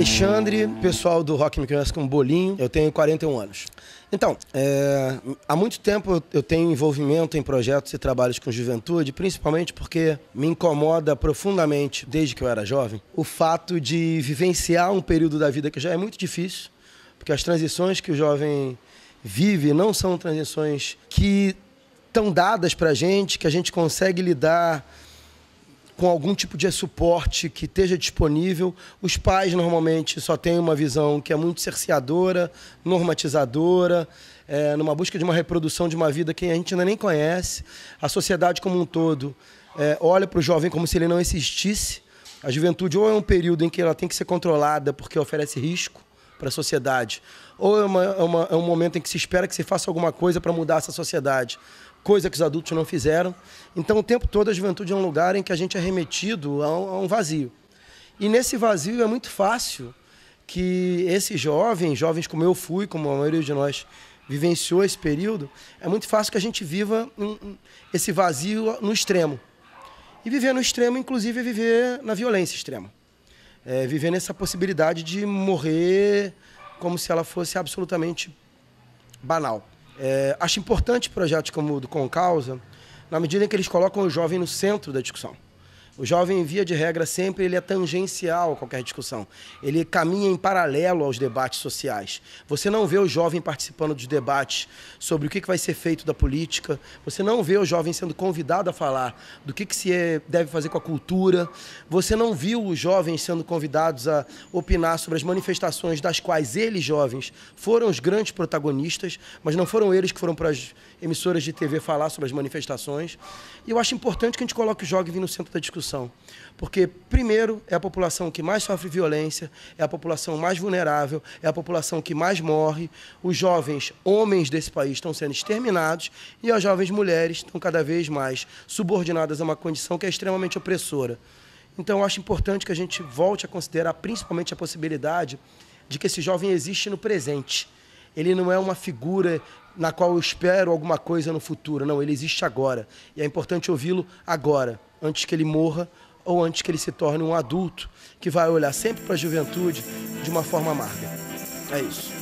Alexandre, pessoal do Rock me conhece com Bolinho. Eu tenho 41 anos. Então, é, há muito tempo eu tenho envolvimento em projetos e trabalhos com juventude, principalmente porque me incomoda profundamente, desde que eu era jovem, o fato de vivenciar um período da vida que já é muito difícil, porque as transições que o jovem vive não são transições que estão dadas para a gente, que a gente consegue lidar com algum tipo de suporte que esteja disponível. Os pais normalmente só têm uma visão que é muito cerceadora, normatizadora, é, numa busca de uma reprodução de uma vida que a gente ainda nem conhece. A sociedade como um todo é, olha para o jovem como se ele não existisse. A juventude ou é um período em que ela tem que ser controlada porque oferece risco, para a sociedade. Ou é, uma, é, uma, é um momento em que se espera que se faça alguma coisa para mudar essa sociedade coisa que os adultos não fizeram. Então, o tempo todo, a juventude é um lugar em que a gente é remetido a um, vazio. E nesse vazio é muito fácil que esses jovens, jovens como eu fui, como a maioria de nós vivenciou esse período, é muito fácil que a gente viva esse vazio no extremo. E viver no extremo, inclusive, é viver na violência extrema é, vivendo essa possibilidade de morrer como se ela fosse absolutamente banal. É, acho importante projetos como o do Com Causa, na medida em que eles colocam o jovem no centro da discussão. O jovem, via de regra, sempre ele é tangencial a qualquer discussão. Ele caminha em paralelo aos debates sociais. Você não vê o jovem participando dos debates sobre o que vai ser feito da política. Você não vê o jovem sendo convidado a falar do que se é, deve fazer com a cultura. Você não viu os jovens sendo convidados a opinar sobre as manifestações das quais eles, jovens, foram os grandes protagonistas, mas não foram eles que foram para as emissoras de TV falar sobre as manifestações. E eu acho importante que a gente coloque o jovem no centro da discussão solução. Porque, primeiro, é a população que mais sofre violência, é a população mais vulnerável, é a população que mais morre. Os jovens homens desse país estão sendo exterminados e as jovens mulheres estão cada vez mais subordinadas a uma condição que é extremamente opressora. Então, acho importante que a gente volte a considerar principalmente a possibilidade de que esse jovem existe no presente. Ele não é uma figura na qual eu espero alguma coisa no futuro, não, ele existe agora. E é importante ouvi-lo agora antes que ele morra ou antes que ele se torne um adulto que vai olhar sempre para a juventude de uma forma amarga. É isso.